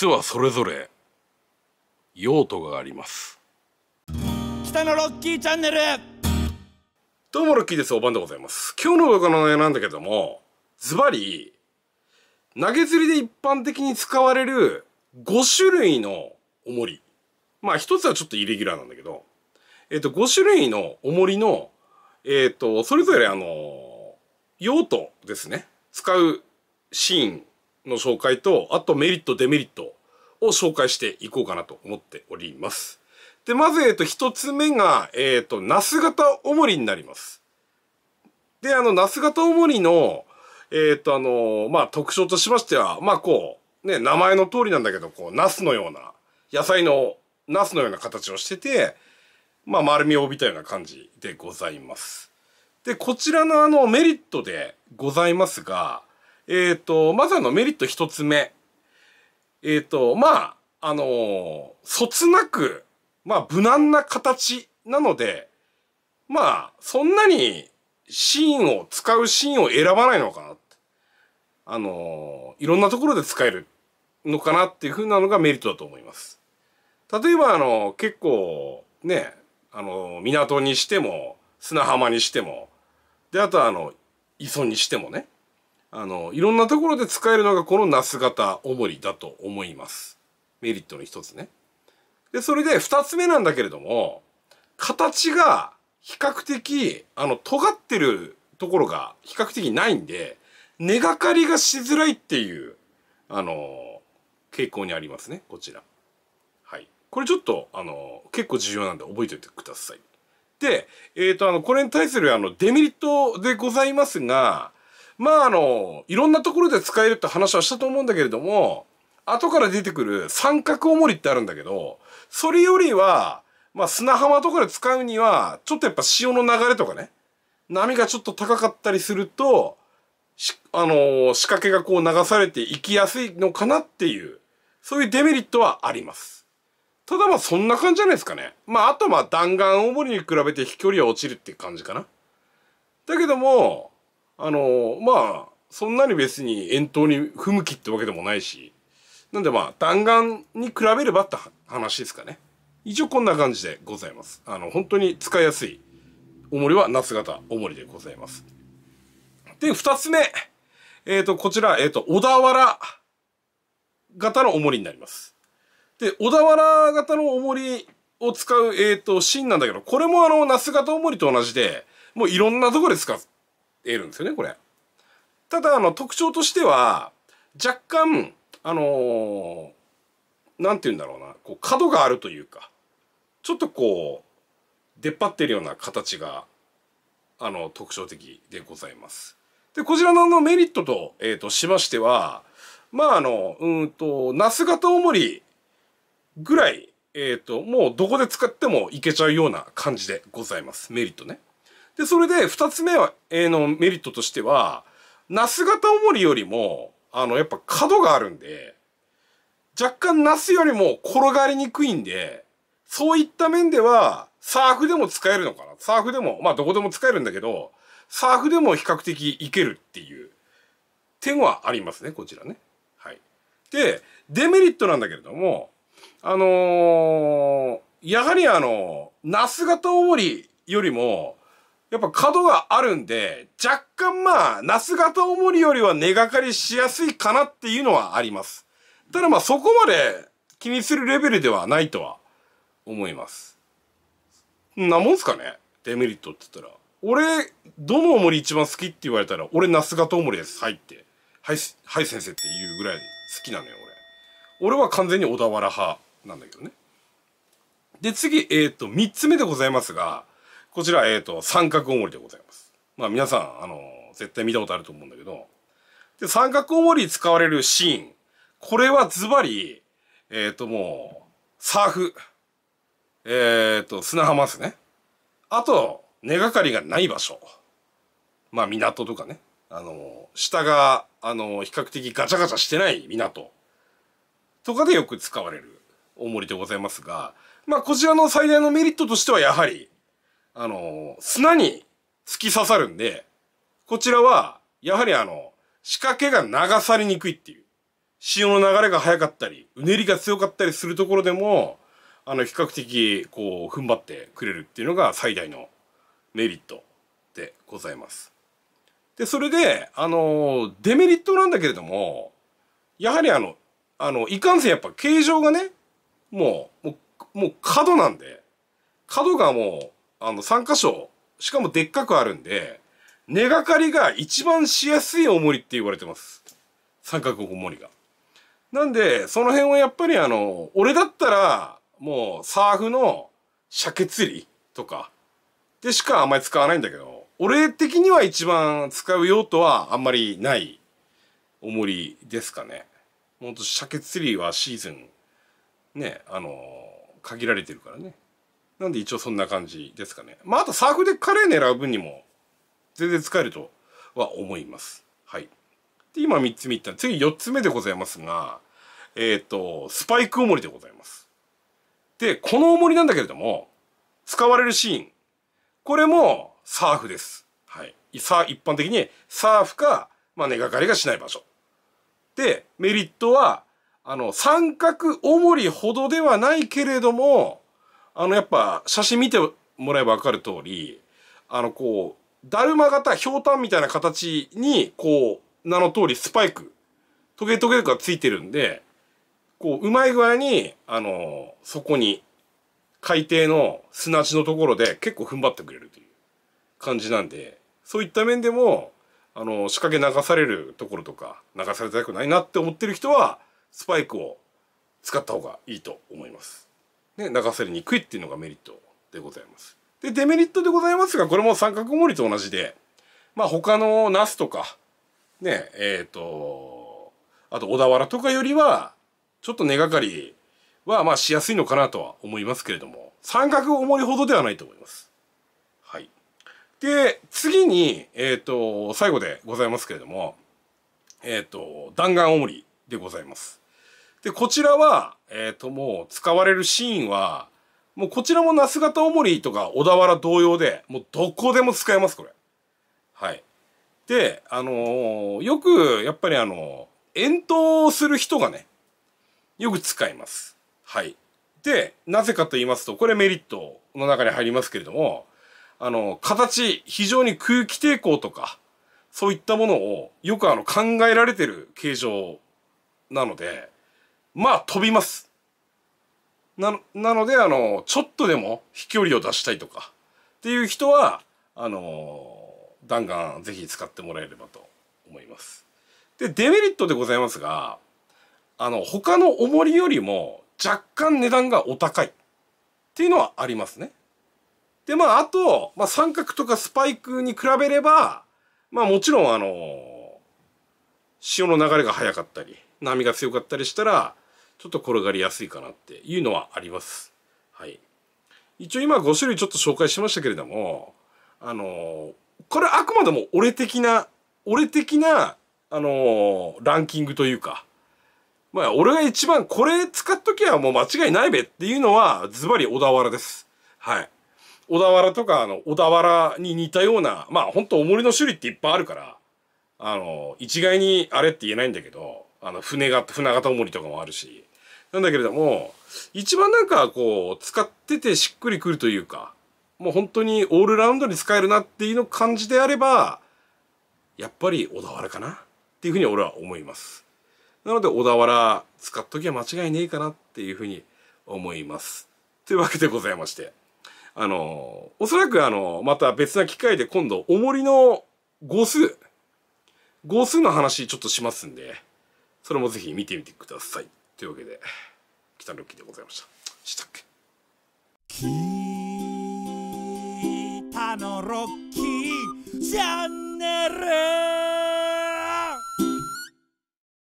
実はそれぞれ用途があります北のロッキーチャンネルどうもロッキーですおばんでございます今日の動画の内容なんだけどもズバリ投げ釣りで一般的に使われる5種類の重りまあ一つはちょっとイレギュラーなんだけどえっ、ー、と5種類の重りのえっ、ー、とそれぞれあの用途ですね使うシーンの紹介と、あとメリット、デメリットを紹介していこうかなと思っております。で、まず、えっ、と、一つ目が、えっ、と、ナス型おもりになります。で、あの、ナス型おもりの、えっ、と、あの、まあ、特徴としましては、まこう、ね、名前の通りなんだけど、こう、ナスのような、野菜の、ナスのような形をしてて、ま丸みを帯びたような感じでございます。で、こちらのあの、メリットでございますが、えっ、ー、と、マザあのメリット一つ目。えっ、ー、と、まあ、あのー、そつなく、まあ、無難な形なので、まあ、そんなにシーンを、使うシーンを選ばないのかなって。あのー、いろんなところで使えるのかなっていう風なのがメリットだと思います。例えば、あの、結構、ね、あの、港にしても、砂浜にしても、で、あとは、あの、磯にしてもね、あの、いろんなところで使えるのがこのナス型おもりだと思います。メリットの一つね。で、それで二つ目なんだけれども、形が比較的、あの、尖ってるところが比較的ないんで、根がかりがしづらいっていう、あの、傾向にありますね、こちら。はい。これちょっと、あの、結構重要なんで覚えておいてください。で、えっ、ー、と、あの、これに対する、あの、デメリットでございますが、まああの、いろんなところで使えるって話はしたと思うんだけれども、後から出てくる三角重りってあるんだけど、それよりは、まあ砂浜とかで使うには、ちょっとやっぱ潮の流れとかね、波がちょっと高かったりすると、あのー、仕掛けがこう流されていきやすいのかなっていう、そういうデメリットはあります。ただまあそんな感じじゃないですかね。まああとまあ弾丸重りに比べて飛距離は落ちるっていう感じかな。だけども、あのまあそんなに別に遠投に不向きってわけでもないしなんでまあ弾丸に比べればって話ですかね一応こんな感じでございますあの本当に使いやすい重りは夏型重りでございますで二つ目えっ、ー、とこちら、えっ、ー、と小田原型の重りになりますで小田原型の重りを使う、えっ、ー、と芯なんだけどこれもあの夏型重りと同じでもういろんなところで使って得るんですよねこれ。ただあの特徴としては若干あの何、ー、て言うんだろうなこう角があるというかちょっとこう出っ張ってるような形があの特徴的でございます。でこちらのメリットと,、えー、としましてはまああのうんとナス型おもりぐらいえっ、ー、ともうどこで使ってもいけちゃうような感じでございますメリットね。で、それで二つ目は、えー、のメリットとしては、ナス型おもりよりも、あの、やっぱ角があるんで、若干ナスよりも転がりにくいんで、そういった面では、サーフでも使えるのかな。サーフでも、まあどこでも使えるんだけど、サーフでも比較的いけるっていう点はありますね、こちらね。はい。で、デメリットなんだけれども、あのー、やはりあの、ナス型重りよりも、やっぱ角があるんで、若干まあ、ナス型重りよりは根掛かりしやすいかなっていうのはあります。ただまあそこまで気にするレベルではないとは思います。なもんすかねデメリットって言ったら。俺、どの重り一番好きって言われたら、俺ナス型重りです。はいって。はい、はい先生って言うぐらい好きなのよ、俺。俺は完全に小田原派なんだけどね。で、次、えっ、ー、と、三つ目でございますが、こちら、えっ、ー、と、三角おもりでございます。まあ皆さん、あの、絶対見たことあると思うんだけど、で、三角おもり使われるシーン、これはズバリ、えっ、ー、ともう、サーフ、えっ、ー、と、砂浜ですね。あと、根がかりがない場所。まあ港とかね。あの、下が、あの、比較的ガチャガチャしてない港とかでよく使われるおもりでございますが、まあこちらの最大のメリットとしてはやはり、あの、砂に突き刺さるんで、こちらは、やはりあの、仕掛けが流されにくいっていう。潮の流れが速かったり、うねりが強かったりするところでも、あの、比較的、こう、踏ん張ってくれるっていうのが最大のメリットでございます。で、それで、あの、デメリットなんだけれども、やはりあの、あの、いかんせんやっぱ形状がね、もう、もう、もう角なんで、角がもう、あの、3箇所、しかもでっかくあるんで、根がかりが一番しやすい重りって言われてます。三角重りが。なんで、その辺はやっぱりあの、俺だったら、もうサーフの鮭釣りとかでしかあんまり使わないんだけど、俺的には一番使う用途はあんまりない重りですかね。ほんと鮭釣りはシーズン、ね、あの、限られてるからね。なんで一応そんな感じですかね。まあ、あとサーフでカレー狙う分にも全然使えるとは思います。はい。で、今3つ目った次4つ目でございますが、えっ、ー、と、スパイク重りでございます。で、この重りなんだけれども、使われるシーン。これもサーフです。はい。さ一般的にサーフか、まあ、根掛かりがしない場所。で、メリットは、あの、三角重りほどではないけれども、あのやっぱ写真見てもらえば分かる通り、あのこう、だるま型、ひょうたんみたいな形に、こう、名の通りスパイク、トゲトゲがついてるんで、こう、うまい具合に、あのそこに、海底の砂地のところで結構踏ん張ってくれるという感じなんで、そういった面でも、あの仕掛け流されるところとか、流されたくないなって思ってる人は、スパイクを使った方がいいと思います。ね、流されにくいっていうのがメリットでございます。で、デメリットでございますが、これも三角重りと同じで、まあ他のナスとか、ね、えっ、ー、と、あと小田原とかよりは、ちょっと根がかりはまあしやすいのかなとは思いますけれども、三角重りほどではないと思います。はい。で、次に、えっ、ー、と、最後でございますけれども、えっ、ー、と、弾丸重りでございます。で、こちらは、えっ、ー、と、もう使われるシーンは、もうこちらも那須型オモリとか小田原同様で、もうどこでも使えます、これ。はい。で、あのー、よく、やっぱりあのー、遠投する人がね、よく使います。はい。で、なぜかと言いますと、これメリットの中に入りますけれども、あの、形、非常に空気抵抗とか、そういったものをよくあの考えられてる形状なので、まあ飛びます。なの、なのであの、ちょっとでも飛距離を出したいとかっていう人は、あの、弾丸ぜひ使ってもらえればと思います。で、デメリットでございますが、あの、他の重りよりも若干値段がお高いっていうのはありますね。で、まあ、あと、まあ、三角とかスパイクに比べれば、まあ、もちろん、あの、潮の流れが速かったり、波が強かったりしたら、ちょっと転がりやすいかなっていうのはあります。はい。一応今5種類ちょっと紹介しましたけれども、あのー、これあくまでも俺的な、俺的な、あのー、ランキングというか、まあ俺が一番これ使っときゃもう間違いないべっていうのはズバリ小田原です。はい。小田原とかあの小田原に似たような、まあ本当重りの種類っていっぱいあるから、あのー、一概にあれって言えないんだけど、あの船型、船型重りとかもあるし、なんだけれども、一番なんかこう、使っててしっくりくるというか、もう本当にオールラウンドに使えるなっていうの感じであれば、やっぱり小田原かなっていうふうに俺は思います。なので小田原使っときゃ間違いねえかなっていうふうに思います。というわけでございまして。あの、おそらくあの、また別な機会で今度、重りの号数、号数の話ちょっとしますんで、それもぜひ見てみてください。というわけで北ロッキーでございましたしたっけ北のロッキーチャンネル